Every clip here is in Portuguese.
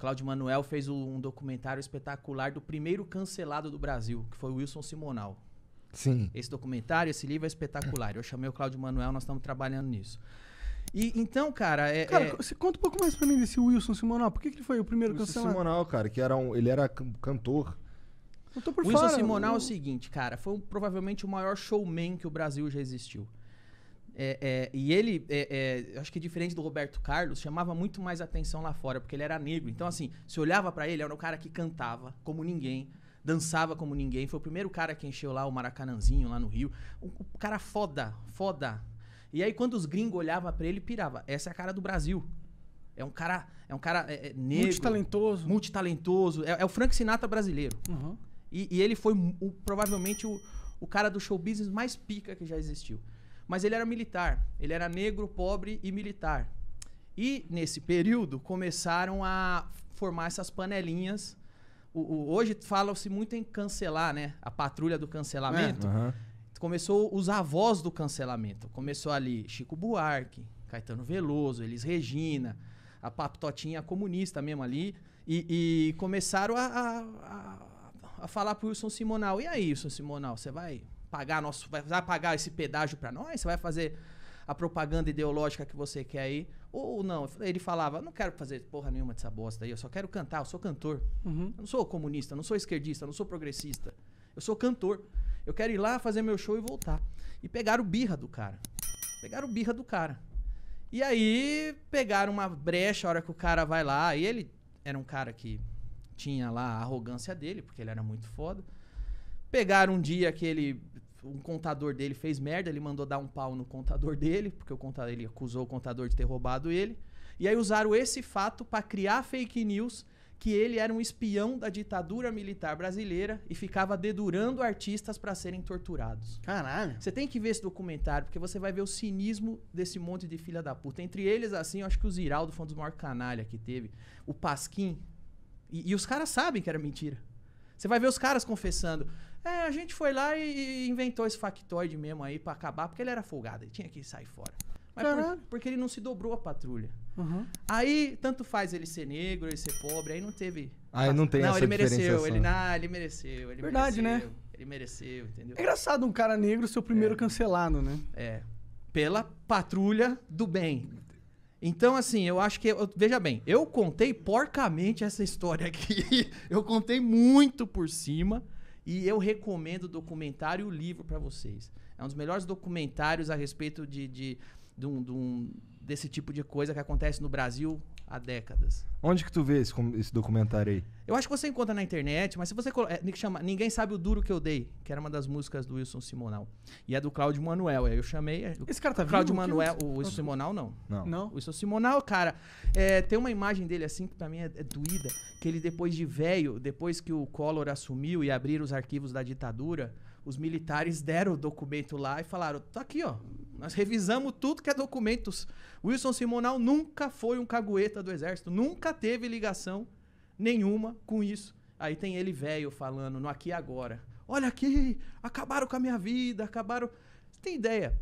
Cláudio Manuel fez um documentário espetacular do primeiro cancelado do Brasil, que foi o Wilson Simonal. Sim. Esse documentário, esse livro é espetacular. Eu chamei o Cláudio Manuel, nós estamos trabalhando nisso. E então, cara, é, Cara, é... você conta um pouco mais pra mim desse Wilson Simonal. Por que, que ele foi o primeiro Wilson cancelado? Wilson Simonal, cara, que era um, ele era cantor. Eu tô por Wilson fora, Simonal eu... é o seguinte, cara, foi provavelmente o maior showman que o Brasil já existiu. É, é, e ele, é, é acho que diferente do Roberto Carlos, chamava muito mais atenção lá fora, porque ele era negro. Então, assim, se olhava para ele, era o cara que cantava como ninguém, dançava como ninguém. Foi o primeiro cara que encheu lá o Maracanãzinho, lá no Rio. Um, cara foda, foda. E aí, quando os gringos olhavam para ele, pirava. Essa é a cara do Brasil. É um cara, é um cara é, é negro. Multitalentoso. Multitalentoso. É, é o Frank Sinatra brasileiro. Uhum. E, e, ele foi o, provavelmente o, o cara do show business mais pica que já existiu. Mas ele era militar. Ele era negro, pobre e militar. E nesse período começaram a formar essas panelinhas. O, o, hoje fala-se muito em cancelar, né? A patrulha do cancelamento. É. Uhum. Começou os avós do cancelamento. Começou ali Chico Buarque, Caetano Veloso, Elis Regina, a papotinha comunista mesmo ali. E, e começaram a, a, a, a falar pro Wilson Simonal. E aí, Wilson Simonal, você vai pagar nosso. Vai, vai pagar esse pedágio para nós? Você vai fazer a propaganda ideológica que você quer aí? Ou não? Ele falava, não quero fazer porra nenhuma dessa bosta aí, eu só quero cantar, eu sou cantor. Uhum. Eu não sou comunista, não sou esquerdista, não sou progressista. Eu sou cantor. Eu quero ir lá fazer meu show e voltar. E pegaram birra do cara. Pegaram birra do cara. E aí pegaram uma brecha a hora que o cara vai lá. E ele era um cara que tinha lá a arrogância dele, porque ele era muito foda. Pegaram um dia que ele um contador dele fez merda, ele mandou dar um pau no contador dele, porque o contador, ele acusou o contador de ter roubado ele. E aí usaram esse fato para criar fake news que ele era um espião da ditadura militar brasileira e ficava dedurando artistas para serem torturados. Caralho. Você tem que ver esse documentário, porque você vai ver o cinismo desse monte de filha da puta. Entre eles, assim, eu acho que o Ziraldo foi um dos maiores canalha que teve. O Pasquim. E, e os caras sabem que era mentira. Você vai ver os caras confessando. É, a gente foi lá e inventou esse factoide mesmo aí para acabar, porque ele era folgado, ele tinha que sair fora. Mas por, porque ele não se dobrou a patrulha. Uhum. Aí, tanto faz ele ser negro, ele ser pobre, aí não teve. Aí ah, não tem não, essa ele mereceu, ele, não, ele mereceu, ele Verdade, né? mereceu, né? Ele mereceu, entendeu? É engraçado um cara negro ser o primeiro é. cancelado, né? É. Pela patrulha do bem. Então, assim, eu acho que. Eu, veja bem, eu contei porcamente essa história aqui. eu contei muito por cima. E eu recomendo o documentário e o livro para vocês. É um dos melhores documentários a respeito de, de, de, um, de um, desse tipo de coisa que acontece no Brasil há décadas. Onde que tu vê esse, esse documentário aí? Eu acho que você encontra na internet, mas se você é, chama Ninguém Sabe o Duro Que Eu Dei, que era uma das músicas do Wilson Simonal. E é do Cláudio Manuel. Aí eu chamei. É, esse cara tá Cláudio Manuel, o Wilson Simonal, não. Não. não. O Wilson Simonal, cara, é, tem uma imagem dele assim que pra mim é, é doída. Que ele, depois de velho, depois que o Collor assumiu e abriram os arquivos da ditadura, os militares deram o documento lá e falaram: tá aqui, ó. Nós revisamos tudo que é documentos. Wilson Simonal nunca foi um cagueta do Exército, nunca teve ligação nenhuma com isso. Aí tem ele velho falando no aqui e agora. Olha aqui, acabaram com a minha vida, acabaram. Você tem ideia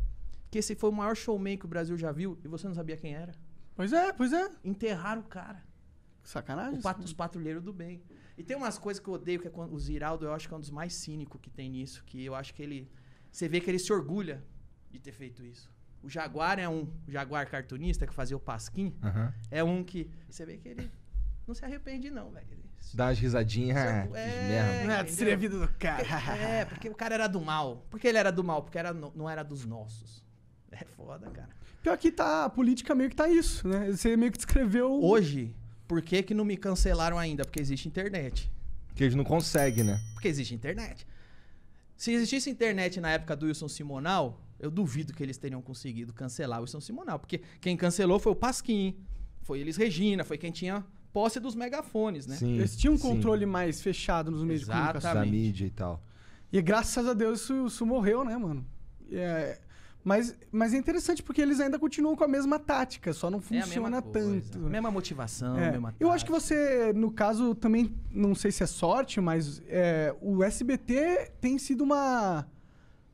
que esse foi o maior showman que o Brasil já viu e você não sabia quem era? Pois é, pois é. Enterraram o cara. sacanagem. Pat... Os patrulheiros do bem. E tem umas coisas que eu odeio, que é quando... o Ziraldo, eu acho que é um dos mais cínicos que tem nisso, que eu acho que ele. Você vê que ele se orgulha de ter feito isso. O Jaguar é um. O Jaguar cartunista que fazia o Pasquim. Uhum. É um que. Você vê que ele não se arrepende, não, velho. Dá umas risadinhas. É, é, merda. É seria vida do cara. é, porque o cara era do mal. Por que ele era do mal? Porque era, não era dos nossos. É foda, cara. Pior que tá, a política meio que tá isso, né? Você meio que descreveu. Hoje, por que, que não me cancelaram ainda? Porque existe internet. Porque eles não conseguem, né? Porque existe internet. Se existisse internet na época do Wilson Simonal, eu duvido que eles teriam conseguido cancelar o Wilson Simonal, porque quem cancelou foi o Pasquim, foi eles Regina, foi quem tinha posse dos megafones, né? Sim, eles tinham um controle sim. mais fechado nos meios Exatamente. de comunicação. da mídia e tal. E graças a Deus isso, isso morreu, né, mano? É, mas, mas é interessante porque eles ainda continuam com a mesma tática, só não é funciona é tanto. Coisa, mesma motivação, é. mesma tática. Eu acho que você, no caso, também, não sei se é sorte, mas é, o SBT tem sido uma.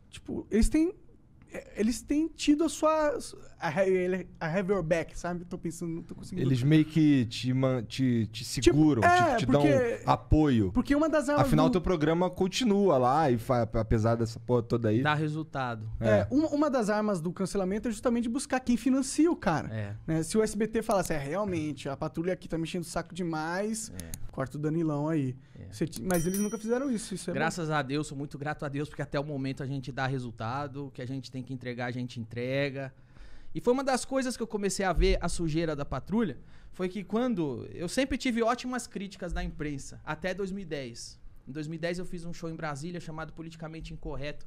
Tipo, eles têm é, eles têm tido a sua. A, a have your back, sabe? Tô pensando, não tô conseguindo. Eles meio que te, te, te tipo, seguram, tipo, é, te, te porque, dão apoio. Porque uma das armas. Afinal, do... teu programa continua lá, e fa, apesar dessa porra toda aí. Dá resultado. É, é uma, uma, das armas do cancelamento é justamente buscar quem financia o cara. É. Né? Se o SBT falasse, assim, é, realmente, a patrulha aqui tá mexendo o saco demais, é. Corta o Danilão aí. É. mas eles nunca fizeram isso. isso é Graças bom. a Deus, sou muito grato a Deus, porque até o momento a gente dá resultado, o que a gente tem que entregar, a gente entrega. E foi uma das coisas que eu comecei a ver a sujeira da patrulha, foi que quando. Eu sempre tive ótimas críticas da imprensa, até 2010. Em 2010 eu fiz um show em Brasília chamado Politicamente Incorreto.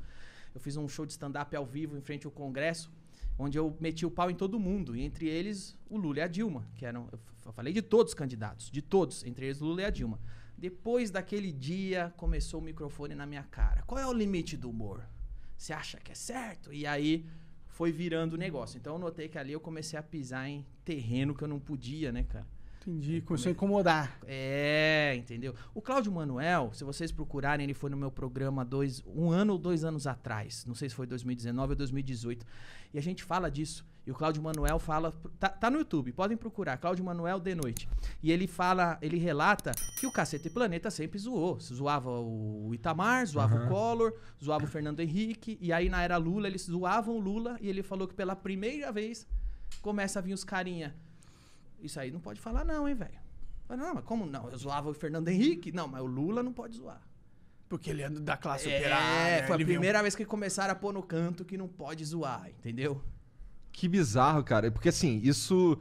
Eu fiz um show de stand-up ao vivo em frente ao Congresso onde eu meti o pau em todo mundo, e entre eles o Lula e a Dilma, que eram, eu falei de todos os candidatos, de todos, entre eles o Lula e a Dilma. Depois daquele dia, começou o microfone na minha cara. Qual é o limite do humor? Você acha que é certo? E aí foi virando o negócio. Então eu notei que ali eu comecei a pisar em terreno que eu não podia, né, cara? Entendi, começou a incomodar. É, entendeu? O Cláudio Manuel, se vocês procurarem, ele foi no meu programa dois, um ano ou dois anos atrás. Não sei se foi 2019 ou 2018. E a gente fala disso. E o Cláudio Manuel fala. Tá, tá, no YouTube, podem procurar. Cláudio Manuel de noite. E ele fala, ele relata que o Cacete Planeta sempre zoou. Zoava o Itamar, zoava uhum. o Collor, zoava o Fernando Henrique. E aí na era Lula, eles zoavam o Lula. E ele falou que pela primeira vez começa a vir os carinha isso aí não pode falar, não, hein, velho. Não, mas como não? Eu zoava o Fernando Henrique? Não, mas o Lula não pode zoar. Porque ele é da classe é, operária. É, foi a primeira viu... vez que começaram a pôr no canto que não pode zoar, entendeu? Que bizarro, cara. Porque assim, isso.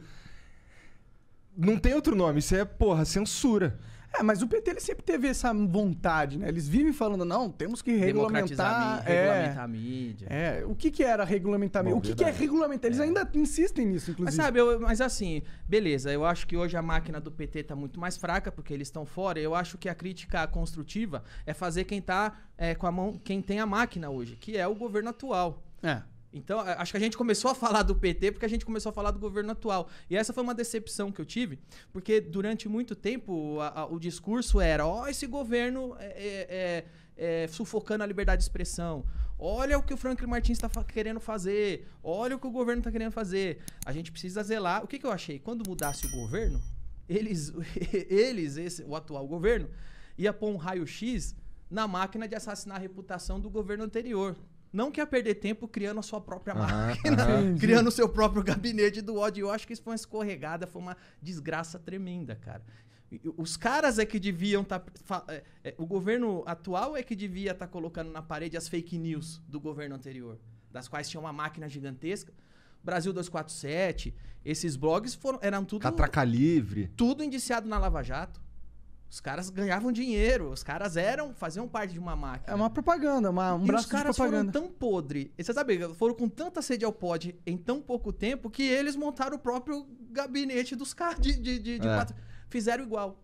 Não tem outro nome, isso é, porra, censura. É, mas o PT ele sempre teve essa vontade, né? Eles vivem falando, não, temos que regulamentar. A mídia, é, regulamentar a mídia. É, o que, que era regulamentar a mídia? O que, que é regulamentar? Eles é. ainda insistem nisso, inclusive. Mas sabe, eu, mas assim, beleza, eu acho que hoje a máquina do PT tá muito mais fraca, porque eles estão fora. Eu acho que a crítica construtiva é fazer quem tá é, com a mão, quem tem a máquina hoje, que é o governo atual. É. Então, acho que a gente começou a falar do PT porque a gente começou a falar do governo atual. E essa foi uma decepção que eu tive, porque durante muito tempo a, a, o discurso era: ó, oh, esse governo é, é, é, é, sufocando a liberdade de expressão. Olha o que o Franklin Martins está fa querendo fazer. Olha o que o governo está querendo fazer. A gente precisa zelar. O que, que eu achei? Quando mudasse o governo, eles, eles esse, o atual governo, ia pôr um raio-x na máquina de assassinar a reputação do governo anterior não quer perder tempo criando a sua própria uhum, máquina, criando o seu próprio gabinete do ódio. Eu acho que isso foi uma escorregada, foi uma desgraça tremenda, cara. Os caras é que deviam estar. Tá, é, é, o governo atual é que devia estar tá colocando na parede as fake news do governo anterior, das quais tinha uma máquina gigantesca. Brasil 247, esses blogs foram, eram tudo. Catraca Livre. Tudo indiciado na Lava Jato. Os caras ganhavam dinheiro, os caras eram, faziam parte de uma máquina. É uma propaganda, uma, um e braço de propaganda. os caras foram tão podre, e você sabe, foram com tanta sede ao pod em tão pouco tempo que eles montaram o próprio gabinete dos caras de, de, de, de é. patro... fizeram igual.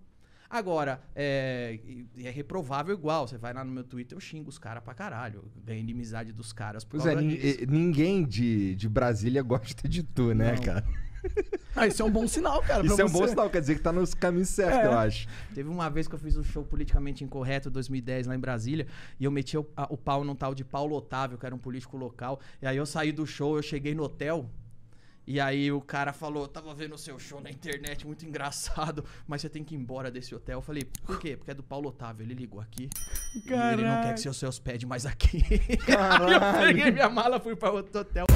Agora, é, é reprovável igual. Você vai lá no meu Twitter, eu xingo os caras pra caralho. Ganho inimizade dos caras. Por pois é, ninguém de, de Brasília gosta de tu, né, Não. cara? Ah, isso é um bom sinal, cara. Isso é um você. bom sinal, quer dizer que tá nos caminhos certos, é. eu acho. Teve uma vez que eu fiz um show politicamente incorreto, 2010, lá em Brasília, e eu meti o, a, o pau num tal de Paulo Otávio, que era um político local. E aí eu saí do show, eu cheguei no hotel, e aí o cara falou, tava vendo o seu show na internet, muito engraçado, mas você tem que ir embora desse hotel. Eu falei, por quê? Porque é do Paulo Otávio. Ele ligou aqui Caralho. e ele não quer que seus hospede mais aqui. eu peguei minha mala, fui pra outro hotel.